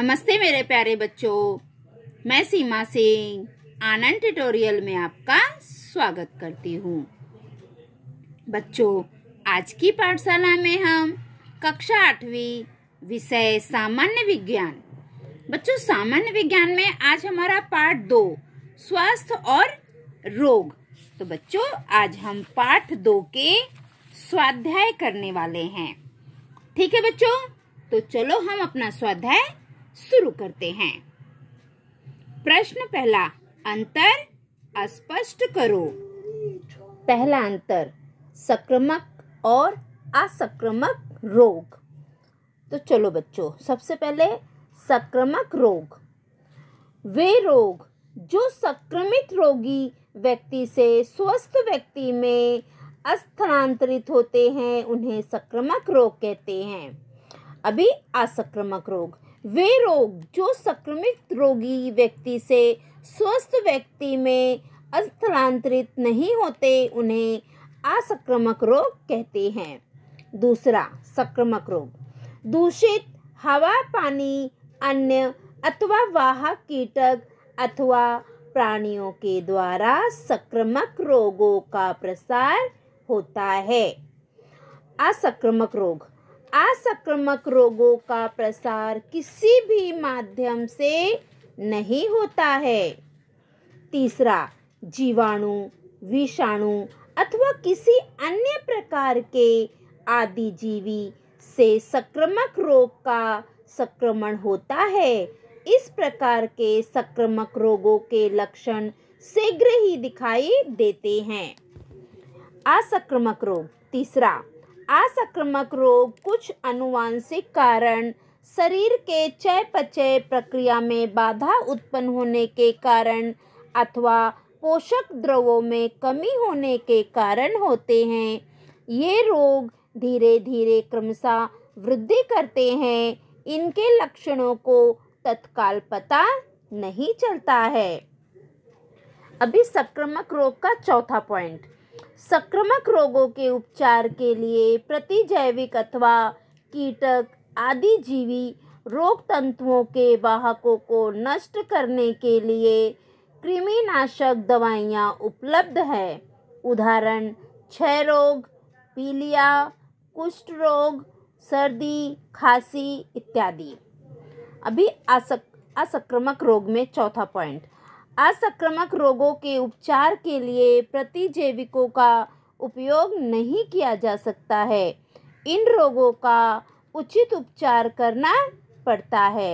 नमस्ते मेरे प्यारे बच्चों मैं सीमा सिंह आनंद ट्यूटोरियल में आपका स्वागत करती हूँ बच्चों आज की पाठशाला में हम कक्षा आठवीं विषय सामान्य विज्ञान बच्चों सामान्य विज्ञान में आज हमारा पाठ दो स्वास्थ्य और रोग तो बच्चों आज हम पाठ दो के स्वाध्याय करने वाले हैं ठीक है बच्चों तो चलो हम अपना स्वाध्याय शुरू करते हैं प्रश्न पहला अंतर अस्पष्ट करो पहला अंतर संक्रमक और असंक्रमक रोग तो चलो बच्चों सबसे पहले संक्रमक रोग वे रोग जो संक्रमित रोगी व्यक्ति से स्वस्थ व्यक्ति में स्थानांतरित होते हैं उन्हें संक्रमक रोग कहते हैं अभी असंक्रमक रोग वे रोग जो संक्रमित रोगी व्यक्ति से स्वस्थ व्यक्ति में स्थानांतरित नहीं होते उन्हें असंक्रमक रोग कहते हैं दूसरा संक्रमक रोग दूषित हवा पानी अन्य अथवा वाहक कीटक अथवा प्राणियों के द्वारा संक्रमक रोगों का प्रसार होता है असंक्रमक रोग असंक्रमक रोगों का प्रसार किसी भी माध्यम से नहीं होता है तीसरा जीवाणु विषाणु अथवा किसी अन्य प्रकार के आदिजीवी से संक्रमक रोग का संक्रमण होता है इस प्रकार के संक्रमक रोगों के लक्षण शीघ्र ही दिखाई देते हैं असंक्रमक रोग तीसरा असंक्रमक रोग कुछ अनुवांशिक कारण शरीर के चयापचय प्रक्रिया में बाधा उत्पन्न होने के कारण अथवा पोषक द्रवों में कमी होने के कारण होते हैं ये रोग धीरे धीरे क्रमशः वृद्धि करते हैं इनके लक्षणों को तत्काल पता नहीं चलता है अभी संक्रमक रोग का चौथा पॉइंट संक्रमक रोगों के उपचार के लिए प्रतिजैविक अथवा कीटक जीवी रोग तंतुओं के वाहकों को नष्ट करने के लिए कृमिनाशक दवाइयाँ उपलब्ध है उदाहरण क्षय रोग पीलिया कुष्ठ रोग सर्दी खांसी इत्यादि अभी आसक असंक्रमक रोग में चौथा पॉइंट असंक्रमक रोगों के उपचार के लिए प्रतिजैविकों का उपयोग नहीं किया जा सकता है इन रोगों का उचित उपचार करना पड़ता है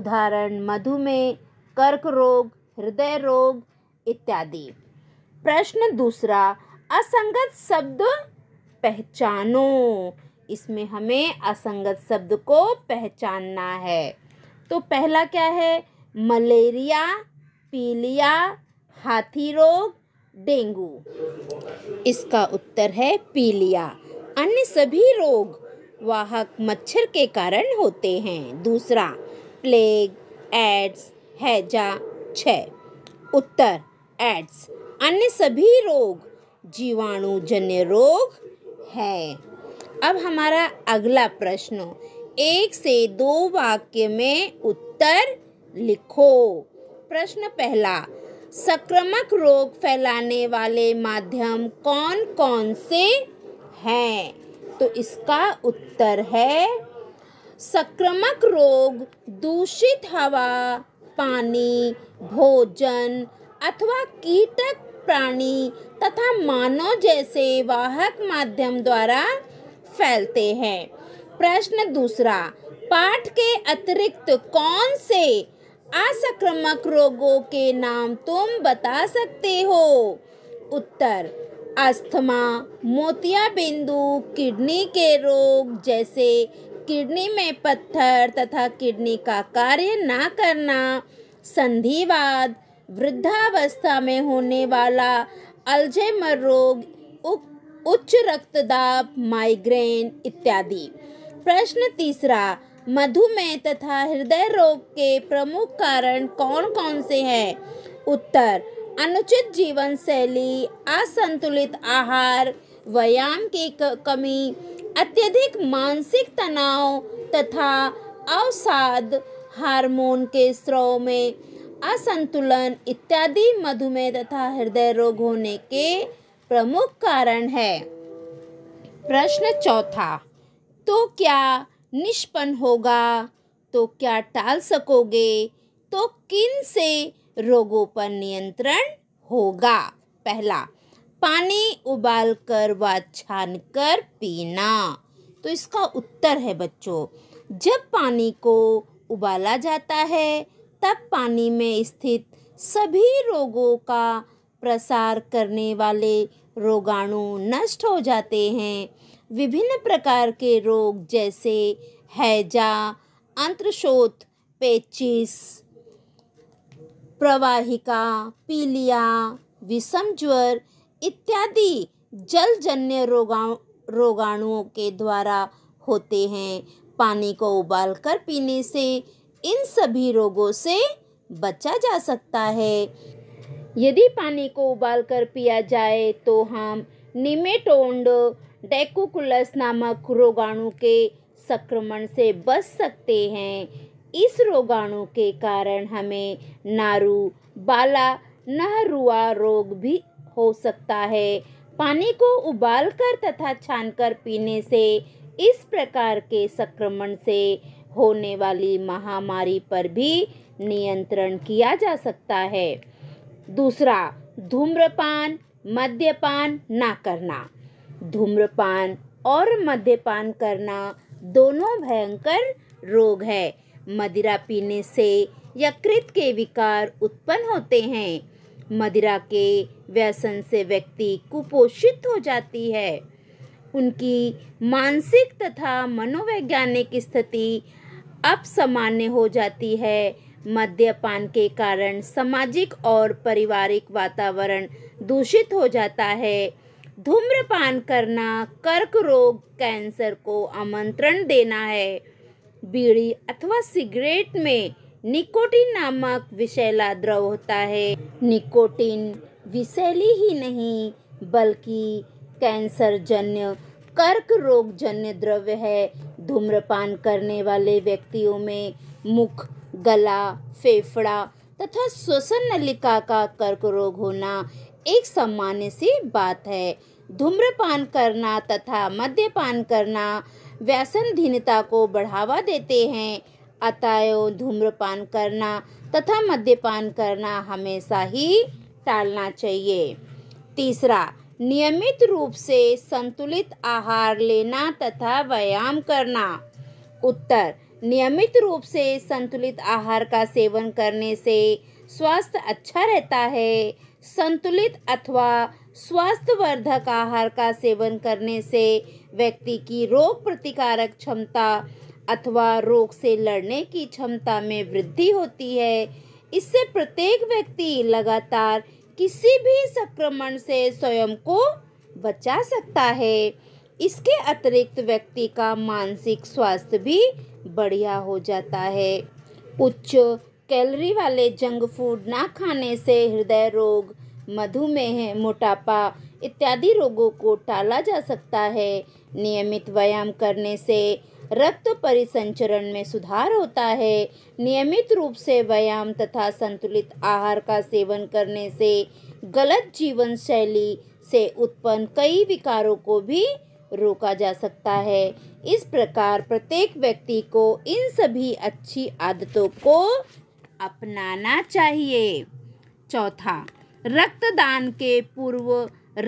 उदाहरण मधुमेह कर्क रोग हृदय रोग इत्यादि प्रश्न दूसरा असंगत शब्द पहचानो इसमें हमें असंगत शब्द को पहचानना है तो पहला क्या है मलेरिया पीलिया हाथी रोग डेंगू इसका उत्तर है पीलिया अन्य सभी रोग वाहक मच्छर के कारण होते हैं दूसरा प्लेग एड्स हैजा छ उत्तर एड्स अन्य सभी रोग जीवाणुजन्य रोग है अब हमारा अगला प्रश्न एक से दो वाक्य में उत्तर लिखो प्रश्न पहला संक्रमक रोग फैलाने वाले माध्यम कौन कौन से हैं तो इसका उत्तर है संक्रमक रोग दूषित हवा पानी भोजन अथवा कीटक प्राणी तथा मानव जैसे वाहक माध्यम द्वारा फैलते हैं प्रश्न दूसरा पाठ के अतिरिक्त कौन से असंक्रामक रोगों के नाम तुम बता सकते हो उत्तर अस्थमा मोतिया बिंदु किडनी के रोग जैसे किडनी में पत्थर तथा किडनी का कार्य ना करना संधिवाद वृद्धावस्था में होने वाला अल्जेमर रोग उच्च रक्तदाब माइग्रेन इत्यादि प्रश्न तीसरा मधुमेह तथा हृदय रोग के प्रमुख कारण कौन कौन से हैं उत्तर अनुचित जीवन शैली असंतुलित आहार व्यायाम की कमी अत्यधिक मानसिक तनाव तथा अवसाद हार्मोन के स्रोव में असंतुलन इत्यादि मधुमेह तथा हृदय रोग होने के प्रमुख कारण है प्रश्न चौथा तो क्या निष्पन्न होगा तो क्या टाल सकोगे तो किन से रोगों पर नियंत्रण होगा पहला पानी उबाल कर व छान कर पीना तो इसका उत्तर है बच्चों जब पानी को उबाला जाता है तब पानी में स्थित सभी रोगों का प्रसार करने वाले रोगाणु नष्ट हो जाते हैं विभिन्न प्रकार के रोग जैसे हैजा अंत्रशोथ पेचिस प्रवाहिका पीलिया विषम ज्वर इत्यादि जलजन्य रोगा रोगाणुओं के द्वारा होते हैं पानी को उबालकर पीने से इन सभी रोगों से बचा जा सकता है यदि पानी को उबालकर पिया जाए तो हम निमेटोंड डेकोकुलस नामक रोगाणु के संक्रमण से बच सकते हैं इस रोगाणु के कारण हमें नारू बाला नहरुआ रोग भी हो सकता है पानी को उबालकर तथा छानकर पीने से इस प्रकार के संक्रमण से होने वाली महामारी पर भी नियंत्रण किया जा सकता है दूसरा धूम्रपान मद्यपान ना करना धूम्रपान और मद्यपान करना दोनों भयंकर रोग है मदिरा पीने से यकृत के विकार उत्पन्न होते हैं मदिरा के व्यसन से व्यक्ति कुपोषित हो जाती है उनकी मानसिक तथा मनोवैज्ञानिक स्थिति अब सामान्य हो जाती है मद्यपान के कारण सामाजिक और पारिवारिक वातावरण दूषित हो जाता है धूम्रपान करना कर्क रोग कैंसर को आमंत्रण देना है बीड़ी अथवा सिगरेट में निकोटिन नामक विषैला द्रव होता है निकोटीन विषैली ही नहीं बल्कि कैंसर जन्य कर्क रोग जन्य द्रव्य है धूम्रपान करने वाले व्यक्तियों में मुख गला फेफड़ा तथा श्वसन नलिका का कर्क रोग होना एक सामान्य सी बात है धूम्रपान करना तथा मद्यपान करना व्यसनधीनता को बढ़ावा देते हैं अतएव धूम्रपान करना तथा मद्यपान करना हमेशा ही टालना चाहिए तीसरा नियमित रूप से संतुलित आहार लेना तथा व्यायाम करना उत्तर नियमित रूप से संतुलित आहार का सेवन करने से स्वास्थ्य अच्छा रहता है संतुलित अथवा स्वास्थ्यवर्धक आहार का सेवन करने से व्यक्ति की रोग प्रतिकारक क्षमता अथवा रोग से लड़ने की क्षमता में वृद्धि होती है इससे प्रत्येक व्यक्ति लगातार किसी भी संक्रमण से स्वयं को बचा सकता है इसके अतिरिक्त व्यक्ति का मानसिक स्वास्थ्य भी बढ़िया हो जाता है उच्च कैलोरी वाले जंक फूड ना खाने से हृदय रोग मधुमेह मोटापा इत्यादि रोगों को टाला जा सकता है नियमित व्यायाम करने से रक्त परिसंचरण में सुधार होता है नियमित रूप से व्यायाम तथा संतुलित आहार का सेवन करने से गलत जीवन शैली से उत्पन्न कई विकारों को भी रोका जा सकता है इस प्रकार प्रत्येक व्यक्ति को इन सभी अच्छी आदतों को अपनाना चाहिए चौथा रक्तदान के पूर्व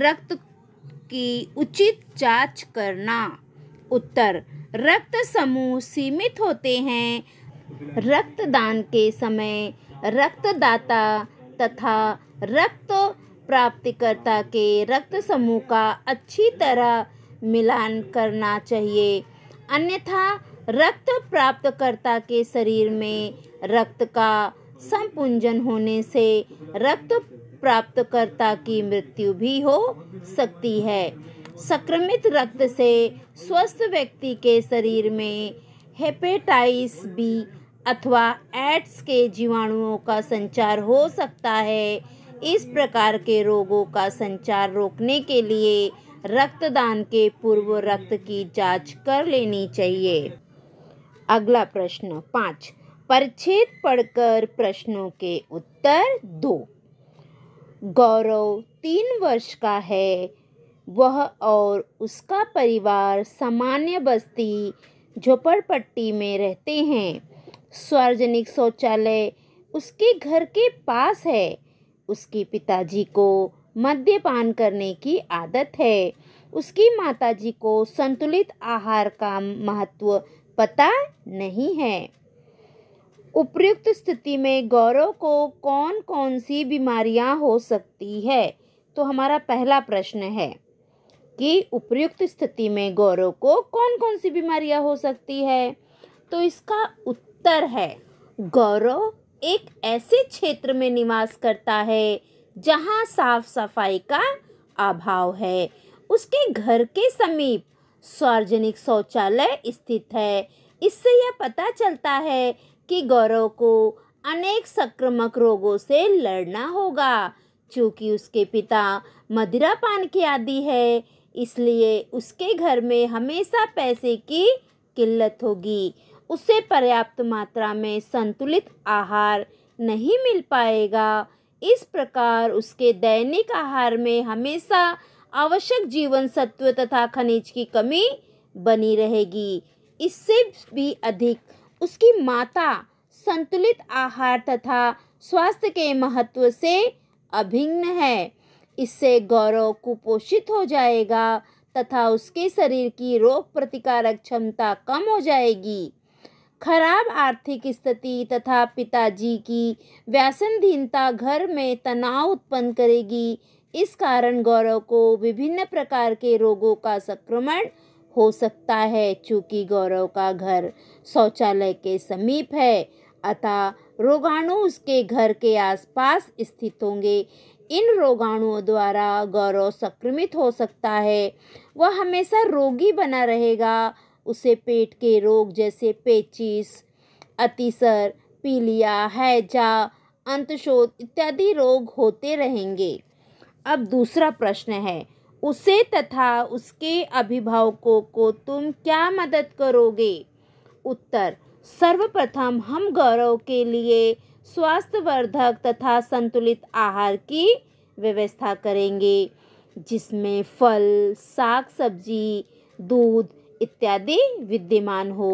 रक्त की उचित जांच करना उत्तर रक्त समूह सीमित होते हैं रक्तदान के समय रक्तदाता तथा रक्त प्राप्तिकर्ता के रक्त समूह का अच्छी तरह मिलान करना चाहिए अन्यथा रक्त प्राप्तकर्ता के शरीर में रक्त का संपुंजन होने से रक्त प्राप्तकर्ता की मृत्यु भी हो सकती है संक्रमित रक्त से स्वस्थ व्यक्ति के शरीर में हेपेटाइटिस बी अथवा एड्स के जीवाणुओं का संचार हो सकता है इस प्रकार के रोगों का संचार रोकने के लिए रक्तदान के पूर्व रक्त की जांच कर लेनी चाहिए अगला प्रश्न पाँच परिच्छेद पढ़कर प्रश्नों के उत्तर दो गौरव तीन वर्ष का है वह और उसका परिवार सामान्य बस्ती झोपड़पट्टी में रहते हैं सार्वजनिक शौचालय उसके घर के पास है उसके पिताजी को मद्यपान करने की आदत है उसकी माताजी को संतुलित आहार का महत्व पता नहीं है उपयुक्त स्थिति में गौरव को कौन कौन सी बीमारियां हो सकती है तो हमारा पहला प्रश्न है कि उपयुक्त स्थिति में गौरव को कौन कौन सी बीमारियां हो सकती है तो इसका उत्तर है गौरव एक ऐसे क्षेत्र में निवास करता है जहाँ साफ सफाई का अभाव है उसके घर के समीप सार्वजनिक शौचालय स्थित है इससे यह पता चलता है कि गौरव को अनेक संक्रमक रोगों से लड़ना होगा चूँकि उसके पिता मदिरा पान के आदि है इसलिए उसके घर में हमेशा पैसे की किल्लत होगी उसे पर्याप्त मात्रा में संतुलित आहार नहीं मिल पाएगा इस प्रकार उसके दैनिक आहार में हमेशा आवश्यक जीवन सत्व तथा खनिज की कमी बनी रहेगी इससे भी अधिक उसकी माता संतुलित आहार तथा स्वास्थ्य के महत्व से अभिन्न है इससे गौरव कुपोषित हो जाएगा तथा उसके शरीर की रोग प्रतिकारक क्षमता कम हो जाएगी खराब आर्थिक स्थिति तथा पिताजी की व्यसनधीनता घर में तनाव उत्पन्न करेगी इस कारण गौरव को विभिन्न प्रकार के रोगों का संक्रमण हो सकता है चूँकि गौरव का घर शौचालय के समीप है अतः रोगाणु उसके घर के आसपास स्थित होंगे इन रोगाणुओं द्वारा गौरव संक्रमित हो सकता है वह हमेशा रोगी बना रहेगा उसे पेट के रोग जैसे पेचिस अतिसर पीलिया हैजा अंतशोध इत्यादि रोग होते रहेंगे अब दूसरा प्रश्न है उसे तथा उसके अभिभावकों को तुम क्या मदद करोगे उत्तर सर्वप्रथम हम गौरव के लिए स्वास्थ्यवर्धक तथा संतुलित आहार की व्यवस्था करेंगे जिसमें फल साग सब्जी दूध इत्यादि विद्यमान हो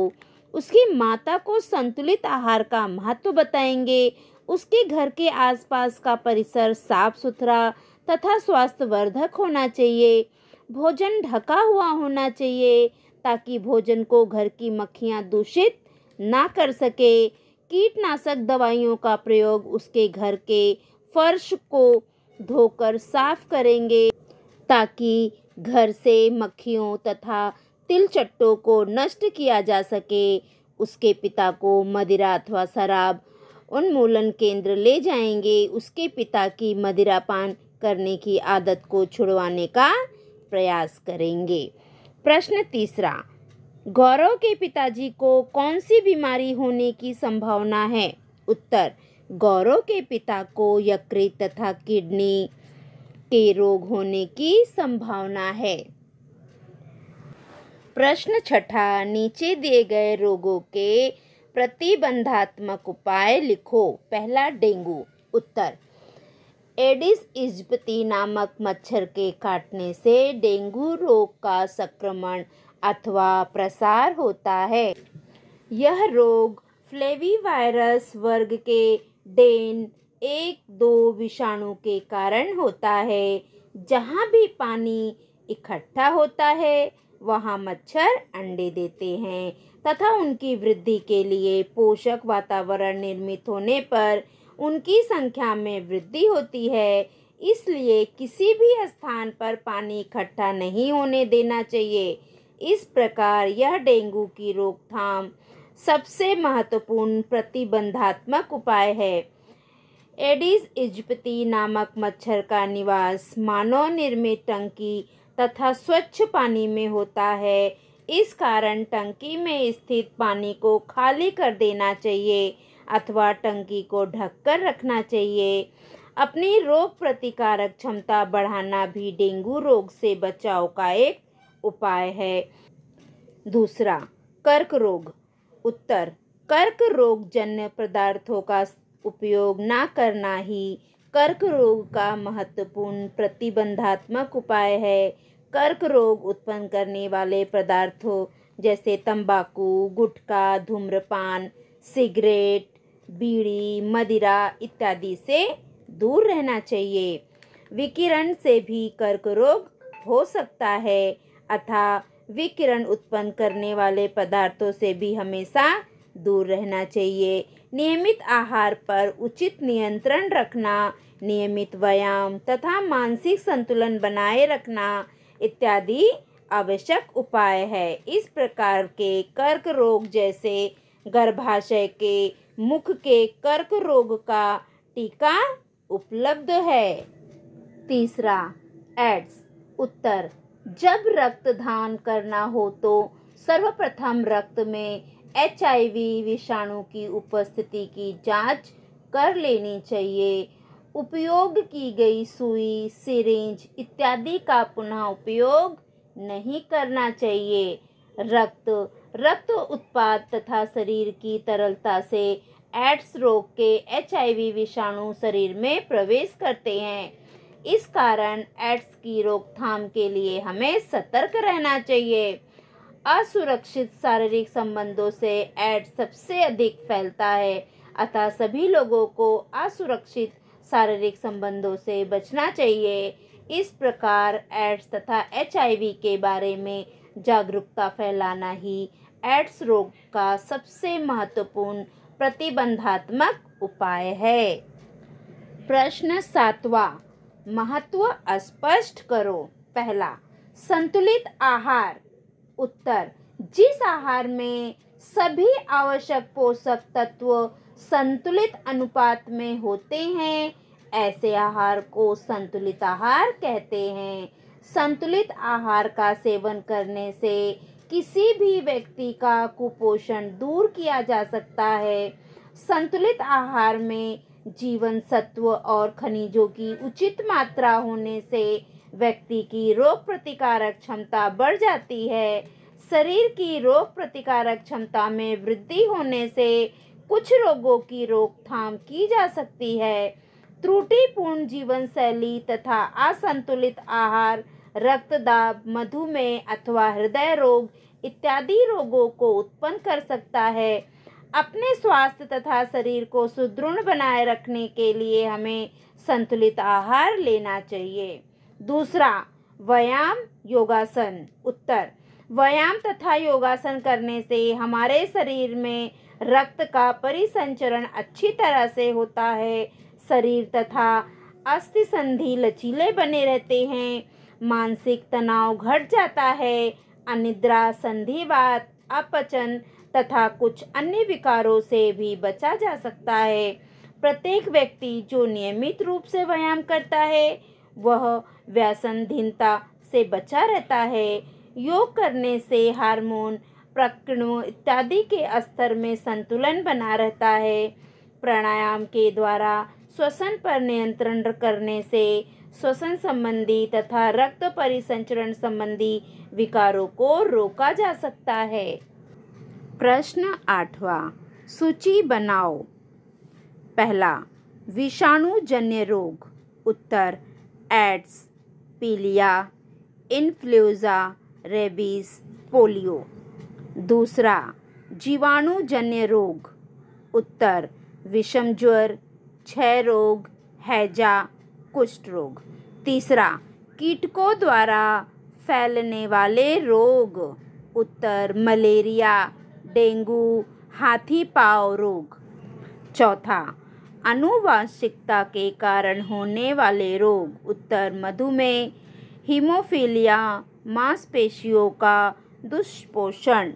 उसकी माता को संतुलित आहार का महत्व बताएंगे उसके घर के आसपास का परिसर साफ सुथरा तथा स्वास्थ्यवर्धक होना चाहिए भोजन ढका हुआ होना चाहिए ताकि भोजन को घर की मक्खियाँ दूषित ना कर सके कीटनाशक दवाइयों का प्रयोग उसके घर के फर्श को धोकर साफ करेंगे ताकि घर से मक्खियों तथा तिलचट्टों को नष्ट किया जा सके उसके पिता को मदिरा अथवा शराब उन्मूलन केंद्र ले जाएंगे उसके पिता की मदिरापान करने की आदत को छुड़वाने का प्रयास करेंगे प्रश्न तीसरा गौरव के पिताजी को कौन सी बीमारी होने की संभावना है उत्तर गौरव के पिता को यकृत तथा किडनी के रोग होने की संभावना है प्रश्न छठा नीचे दिए गए रोगों के प्रतिबंधात्मक उपाय लिखो पहला डेंगू उत्तर एडिस इजपति नामक मच्छर के काटने से डेंगू रोग का संक्रमण अथवा प्रसार होता है यह रोग फ्लेवी वायरस वर्ग के डेन एक दो विषाणु के कारण होता है जहाँ भी पानी इकट्ठा होता है वहाँ मच्छर अंडे देते हैं तथा उनकी वृद्धि के लिए पोषक वातावरण निर्मित होने पर उनकी संख्या में वृद्धि होती है इसलिए किसी भी स्थान पर पानी इकट्ठा नहीं होने देना चाहिए इस प्रकार यह डेंगू की रोकथाम सबसे महत्वपूर्ण प्रतिबंधात्मक उपाय है एडिस इजपति नामक मच्छर का निवास मानव निर्मित टंकी तथा स्वच्छ पानी में होता है इस कारण टंकी में स्थित पानी को खाली कर देना चाहिए अथवा टंकी को ढककर रखना चाहिए अपनी रोग प्रतिकारक क्षमता बढ़ाना भी डेंगू रोग से बचाव का एक उपाय है दूसरा कर्क रोग उत्तर कर्क रोग जन्य पदार्थों का उपयोग ना करना ही कर्क रोग का महत्वपूर्ण प्रतिबंधात्मक उपाय है कर्क रोग उत्पन्न करने वाले पदार्थों जैसे तंबाकू गुटखा धूम्रपान सिगरेट बीड़ी मदिरा इत्यादि से दूर रहना चाहिए विकिरण से भी कर्क रोग हो सकता है अथा विकिरण उत्पन्न करने वाले पदार्थों से भी हमेशा दूर रहना चाहिए नियमित आहार पर उचित नियंत्रण रखना नियमित व्यायाम तथा मानसिक संतुलन बनाए रखना इत्यादि आवश्यक उपाय है इस प्रकार के कर्क रोग जैसे गर्भाशय के मुख के कर्क रोग का टीका उपलब्ध है तीसरा एड्स उत्तर जब रक्तदान करना हो तो सर्वप्रथम रक्त में एच विषाणु की उपस्थिति की जांच कर लेनी चाहिए उपयोग की गई सुई सिरिंज इत्यादि का पुनः उपयोग नहीं करना चाहिए रक्त रक्त उत्पाद तथा शरीर की तरलता से एड्स रोग के एच विषाणु शरीर में प्रवेश करते हैं इस कारण एड्स की रोकथाम के लिए हमें सतर्क रहना चाहिए असुरक्षित शारीरिक संबंधों से एड्स सबसे अधिक फैलता है अतः सभी लोगों को असुरक्षित शारीरिक संबंधों से बचना चाहिए इस प्रकार एड्स तथा एच के बारे में जागरूकता फैलाना ही एड्स रोग का सबसे महत्वपूर्ण प्रतिबंधात्मक उपाय है प्रश्न सातवा महत्व स्पष्ट करो पहला संतुलित आहार उत्तर जिस आहार में सभी आवश्यक पोषक तत्व संतुलित अनुपात में होते हैं ऐसे आहार को संतुलित आहार कहते हैं संतुलित आहार का सेवन करने से किसी भी व्यक्ति का कुपोषण दूर किया जा सकता है संतुलित आहार में जीवन सत्व और खनिजों की उचित मात्रा होने से व्यक्ति की रोग प्रतिकारक क्षमता बढ़ जाती है शरीर की रोग प्रतिकारक क्षमता में वृद्धि होने से कुछ रोगों की रोकथाम की जा सकती है त्रुटिपूर्ण जीवन शैली तथा असंतुलित आहार रक्तदाब मधुमेह अथवा हृदय रोग इत्यादि रोगों को उत्पन्न कर सकता है अपने स्वास्थ्य तथा शरीर को सुदृढ़ बनाए रखने के लिए हमें संतुलित आहार लेना चाहिए दूसरा व्यायाम योगासन उत्तर व्यायाम तथा योगासन करने से हमारे शरीर में रक्त का परिसंचरण अच्छी तरह से होता है शरीर तथा अस्थि संधि लचीले बने रहते हैं मानसिक तनाव घट जाता है अनिद्रा संधिवात अपचन तथा कुछ अन्य विकारों से भी बचा जा सकता है प्रत्येक व्यक्ति जो नियमित रूप से व्यायाम करता है वह व्यसनधीनता से बचा रहता है योग करने से हार्मोन प्रकृण इत्यादि के स्तर में संतुलन बना रहता है प्राणायाम के द्वारा श्वसन पर नियंत्रण करने से श्वसन संबंधी तथा रक्त परिसंचरण संबंधी विकारों को रोका जा सकता है प्रश्न आठवां सूची बनाओ पहला विषाणुजन्य रोग उत्तर एड्स पीलिया इन्फ्लूज़ा रेबीज़ पोलियो दूसरा जीवाणुजन्य रोग उत्तर विषम ज्वर क्षय रोग हैजा कुष्ठ रोग तीसरा कीटकों द्वारा फैलने वाले रोग उत्तर मलेरिया डेंगू हाथी पाव रोग चौथा अनुवांशिकता के कारण होने वाले रोग उत्तर मधुमेह हीमोफीलिया मांसपेशियों का दुष्पोषण